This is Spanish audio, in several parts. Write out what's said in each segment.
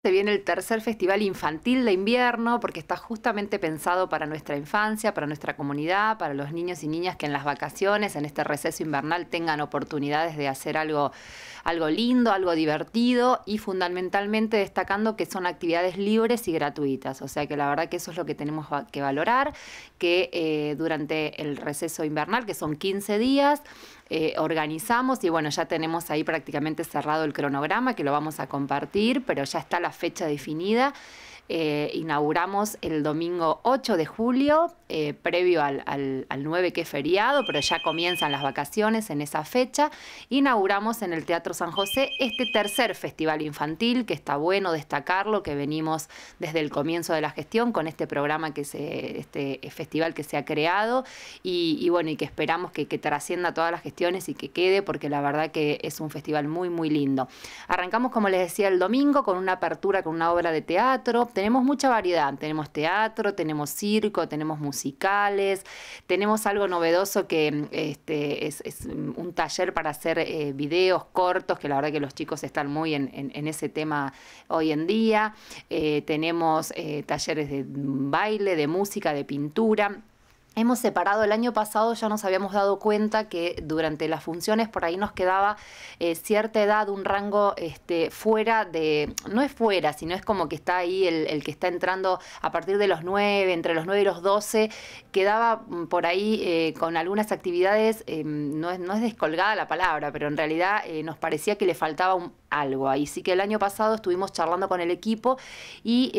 se viene el tercer Festival Infantil de Invierno, porque está justamente pensado para nuestra infancia, para nuestra comunidad, para los niños y niñas que en las vacaciones, en este receso invernal, tengan oportunidades de hacer algo, algo lindo, algo divertido y fundamentalmente destacando que son actividades libres y gratuitas. O sea que la verdad que eso es lo que tenemos que valorar, que eh, durante el receso invernal, que son 15 días, eh, organizamos y bueno, ya tenemos ahí prácticamente cerrado el cronograma que lo vamos a compartir, pero ya está la fecha definida. Eh, inauguramos el domingo 8 de julio, eh, previo al, al, 9 que es feriado, pero ya comienzan las vacaciones en esa fecha. Inauguramos en el Teatro San José este tercer festival infantil, que está bueno destacarlo, que venimos desde el comienzo de la gestión con este programa, que se, este festival que se ha creado y, bueno, y que esperamos que, que trascienda todas las gestiones y que quede, porque la verdad que es un festival muy, muy lindo. Arrancamos, como les decía, el domingo con una apertura, con una obra de teatro tenemos mucha variedad. Tenemos teatro, tenemos circo, tenemos musicales, tenemos algo novedoso que mm, este, es, mm, un taller para hacer eh, videos cortos, que la verdad que los chicos están muy en, ese tema hoy en día. Eh, tenemos eh, talleres de mm, baile, de música, de pintura hemos separado. El año pasado ya nos habíamos dado cuenta que durante las funciones por ahí nos quedaba eh, cierta edad, un rango este, fuera de, no es fuera, sino es como que está ahí el, que está entrando a partir de los 9, entre los 9 y los 12, quedaba mm, por ahí eh, con algunas actividades, em, no, es, no es descolgada la palabra, pero en realidad eh, nos parecía que le faltaba algo. Ahí sí que el año pasado estuvimos charlando con el equipo y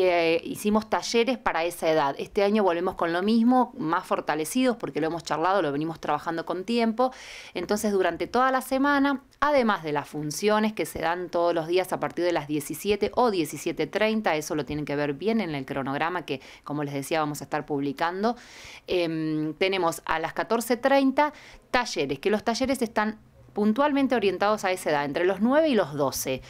hicimos talleres para esa edad. Este año volvemos con lo mismo, más fortalecido porque lo hemos charlado, lo venimos trabajando con tiempo. Entonces, durante toda la semana, además de las funciones que se dan todos los días a partir de las 17 o 17.30, eso lo tienen que ver bien en el cronograma que, como les decía, vamos a estar publicando, em, tenemos a las 14.30 talleres, que los talleres están puntualmente orientados a esa edad, entre los 9 y los 12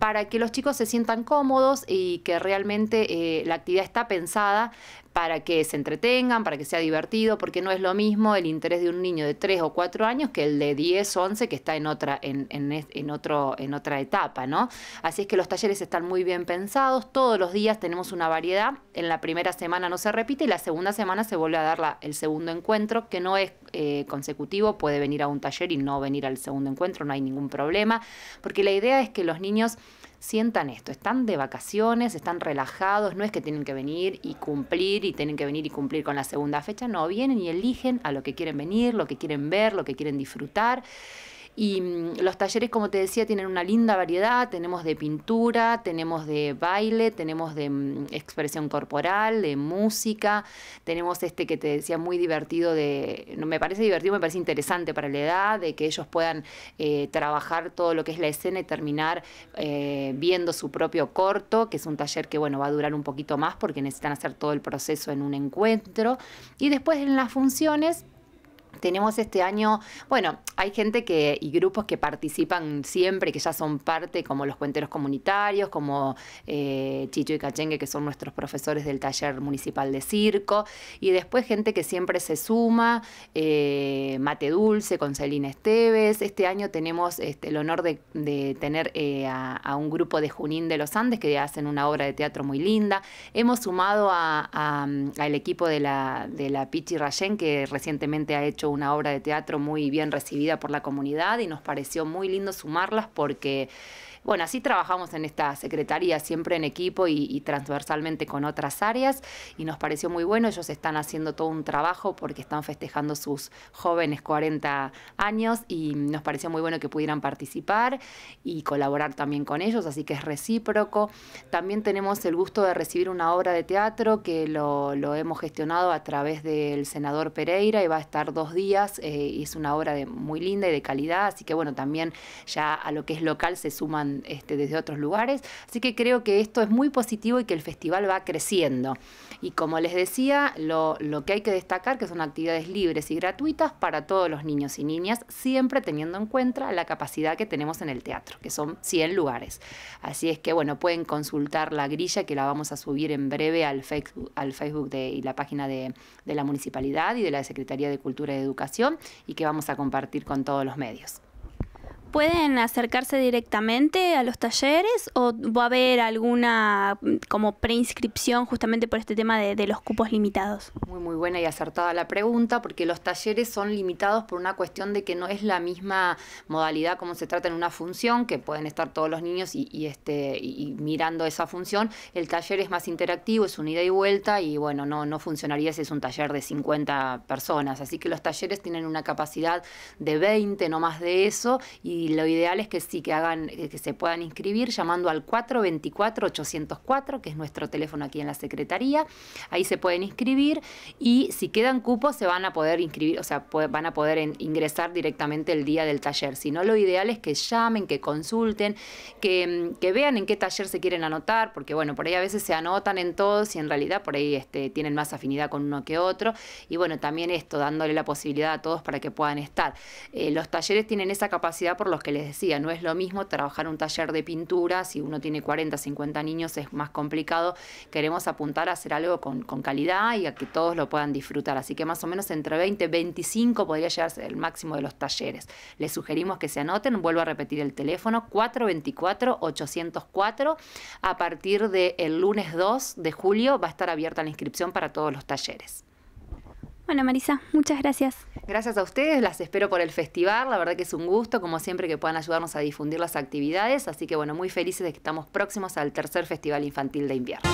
para que los chicos se sientan cómodos y que realmente eh, la actividad está pensada para que se entretengan, para que sea divertido, porque no es lo mismo el interés de un niño de 3 o 4 años que el de 10, 11 que está en otra, en, en, en otro, en otra etapa, ¿no? Así es que los talleres están muy bien pensados, todos los días tenemos una variedad, en la primera semana no se repite y la segunda semana se vuelve a dar la, el segundo encuentro, que no es eh, consecutivo, puede venir a un taller y no venir al segundo encuentro, no hay ningún problema, porque la idea es que los niños sientan esto, están de vacaciones, están relajados, no es que tienen que venir y cumplir y tienen que venir y cumplir con la segunda fecha, no, vienen y eligen a lo que quieren venir, lo que quieren ver, lo que quieren disfrutar. Y mm, los talleres, como te decía, tienen una linda variedad. Tenemos de pintura, tenemos de baile, tenemos de mm, expresión corporal, de música. Tenemos este que te decía muy divertido de, no me parece divertido, me parece interesante para la edad, de que ellos puedan eh, trabajar todo lo que es la escena y terminar eh, viendo su propio corto, que es un taller que bueno va a durar un poquito más porque necesitan hacer todo el proceso en un encuentro. Y después en las funciones tenemos este año, bueno, hay gente que y grupos que participan siempre, que ya son parte, como los cuenteros comunitarios, como eh, Chicho y Cachengue, que son nuestros profesores del taller municipal de circo, y después gente que siempre se suma, eh, Mate Dulce con Celina Esteves. Este año tenemos este, el honor de, tener eh, a, un grupo de Junín de los Andes que hacen una obra de teatro muy linda. Hemos sumado al equipo de la, de la Pichi Rayén, que recientemente ha hecho una obra de teatro muy bien recibida por la comunidad y nos pareció muy lindo sumarlas porque bueno, así trabajamos en esta secretaría, siempre en equipo y, transversalmente con otras áreas y nos pareció muy bueno. Ellos están haciendo todo un trabajo porque están festejando sus jóvenes 40 años y nos pareció muy bueno que pudieran participar y colaborar también con ellos, así que es recíproco. También tenemos el gusto de recibir una obra de teatro que lo, hemos gestionado a través del senador Pereira y va a estar dos días. Eh, y es una obra muy linda y de calidad, así que bueno, también ya a lo que es local se suman este, desde otros lugares. Así que creo que esto es muy positivo y que el festival va creciendo. Y como les decía, lo, que hay que destacar que son actividades libres y gratuitas para todos los niños y niñas, siempre teniendo en cuenta la capacidad que tenemos en el teatro, que son 100 lugares. Así es que, bueno, pueden consultar la grilla que la vamos a subir en breve al Facebook, al Facebook de, y la página de la Municipalidad y de la Secretaría de Cultura y Educación y que vamos a compartir con todos los medios pueden acercarse directamente a los talleres o va a haber alguna mm, como preinscripción justamente por este tema de, los cupos limitados? Muy, muy buena y acertada la pregunta porque los talleres son limitados por una cuestión de que no es la misma modalidad como se trata en una función, que pueden estar todos los niños y, y este, y mirando esa función. El taller es más interactivo, es un ida y vuelta y bueno, no, no funcionaría si es un taller de 50 personas. Así que los talleres tienen una capacidad de 20, no más de eso, y y lo ideal es que sí, que hagan, eh, que se puedan inscribir llamando al 424-804, que es nuestro teléfono aquí en la Secretaría. Ahí se pueden inscribir y si quedan cupos se van a poder inscribir, o sea, van a poder ingresar directamente el día del taller. Si no, lo ideal es que llamen, que consulten, mm, que, vean en qué taller se quieren anotar, porque bueno, por ahí a veces se anotan en todos y en realidad por ahí este, tienen más afinidad con uno que otro. Y bueno, también esto, dándole la posibilidad a todos para que puedan estar. Eh, los talleres tienen esa capacidad por lo los que les decía, no es lo mismo trabajar un taller de pintura, si uno tiene 40, 50 niños es más complicado, queremos apuntar a hacer algo con, calidad y a que todos lo puedan disfrutar, así que más o menos entre 20 y 25 podría llegar el máximo de los talleres. Les sugerimos que se anoten, vuelvo a repetir el teléfono, 424-804, a partir del lunes 2 de julio va a estar abierta la inscripción para todos los talleres. Bueno, Marisa, muchas gracias. Gracias a ustedes, las espero por el festival, la verdad que es un gusto, como siempre, que puedan ayudarnos a difundir las actividades, así que bueno, muy felices de que estamos próximos al tercer Festival Infantil de Invierno.